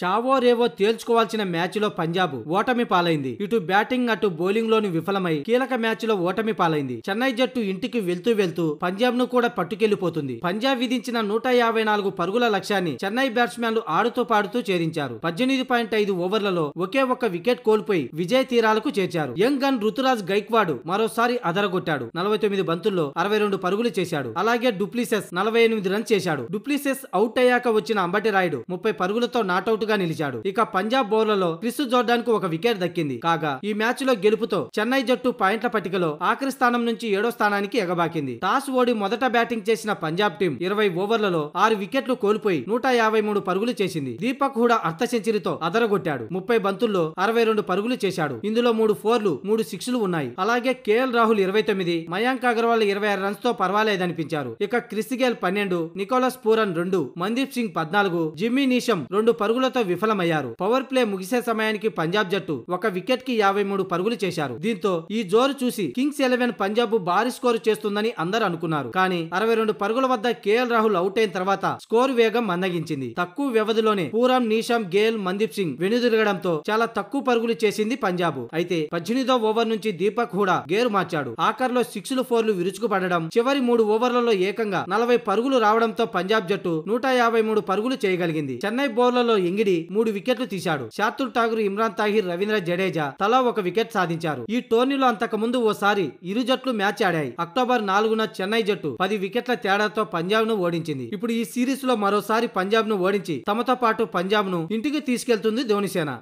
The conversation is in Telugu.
చావో రేవో తేల్చుకోవాల్సిన మ్యాచ్లో పంజాబ్ ఓటమి పాలైంది ఇటు బ్యాటింగ్ అటు బౌలింగ్ లోని విఫలమై కీలక మ్యాచ్ లో ఓటమి పాలైంది చెన్నై జట్టు ఇంటికి వెళ్తూ వెళ్తూ పంజాబ్ ను కూడా పట్టుకెళ్లిపోతుంది పంజాబ్ విధించిన నూట యాభై నాలుగు పరుగుల లక్ష్యాన్ని చెన్నై బ్యాట్స్మెన్లు ఆడుతూ పాడుతూ చేరించారు పద్దెనిమిది పాయింట్ ఐదు ఓవర్లలో ఒకే ఒక్క వికెట్ కోల్పోయి విజయ తీరాలకు చేర్చారు యంగ్ గన్ రుతురాజ్ గైక్వాడ్ మరోసారి అదరగొట్టాడు నలభై తొమ్మిది బంతుల్లో అరవై రెండు పరుగులు చేశాడు అలాగే డూప్లిసెస్ నలభై ఎనిమిది రన్స్ చేశాడు డూప్లిసెస్ అవుట్ అయ్యాక వచ్చిన అంబటి రాయుడు ముప్పై పరుగులతో నాటౌట్ గా నిలిచాడు ఇక పంజాబ్ బౌలర్లో క్రిస్ జోర్డాన్ కు ఒక వికెట్ దక్కింది కాగా ఈ మ్యాచ్ లో గెలుపుతో చెన్నై జట్టు పాయింట్ల పట్టికలో ఆఖరి స్థానం నుంచి ఏడో స్థానానికి ఎగబాకింది టాస్ ఓడి మొదట బ్యాటింగ్ చేసిన పంజాబ్ టీం ఇరవై ఓవర్లలో ఆరు వికెట్లు కోల్పోయి నూట యాభై మూడు పరుగులు చేసింది దీపక్ హుడా అర్ధ సెంచరీతో అదరగొట్టాడు ముప్పై బంతుల్లో అరవై రెండు పరుగులు చేశాడు ఇందులో మూడు ఫోర్లు మూడు సిక్స్లు ఉన్నాయి అలాగే కేఎల్ రాహుల్ ఇరవై తొమ్మిది మయాంక్ అగర్వాల్ ఇరవై ఆరు రన్స్ తో పర్వాలేదనిపించారు ఇక క్రిస్ గేల్ పన్నెండు నికోలస్ పూరన్ రెండు మందీప్ సింగ్ పద్నాలుగు జిమ్మీ నీషం రెండు పరుగులతో వికెట్లతో విఫలమయ్యారు పవర్ ప్లే ముగిసే సమయానికి పంజాబ్ జట్టు ఒక వికెట్ కి యాభై మూడు పరుగులు చేశారు దీంతో ఈ జోరు చూసి కింగ్స్ ఎలెవెన్ పంజాబ్ భారీ స్కోరు చేస్తుందని అందరూ అనుకున్నారు కానీ అరవై రెండు పరుగుల వద్ద కేఎల్ రాహుల్ అవుట్ అయిన తర్వాత స్కోర్ వేగం మందగించింది తక్కువ వ్యవధిలోనే Pooran Neesham Gayle Mandeep Singh వెనుదిరగడంతో చాలా తక్కువ పరుగులు చేసింది పంజాబ్ అయితే పద్దెనిమిదో ఓవర్ నుంచి దీపక్ హుడా గేరు మార్చాడు ఆఖర్లో సిక్స్లు ఫోర్లు విరుచుకుపడడం చివరి మూడు ఓవర్లలో ఏకంగా నలభై పరుగులు రావడంతో పంజాబ్ జట్టు నూట యాభై మూడు పరుగులు చేయగలిగింది చెన్నై బౌలర్లో ఎంగిడి వీడి మూడు వికెట్లు తీశాడు శాతుల్ ఠాగూర్ ఇమ్రాన్ తాహిర్ రవీంద్ర జడేజా తలా ఒక వికెట్ సాధించారు ఈ టోర్నీలో అంతకుముందు ఓసారి ఇరు జట్లు మ్యాచ్ ఆడాయి అక్టోబర్ నాలుగున చెన్నై జట్టు పది వికెట్ల తేడాతో పంజాబ్ ను ఓడించింది ఇప్పుడు ఈ సిరీస్ లో మరోసారి పంజాబ్ ను ఓడించి తమతో పాటు పంజాబ్ ను ఇంటికి తీసుకెళ్తుంది ధోనిసేన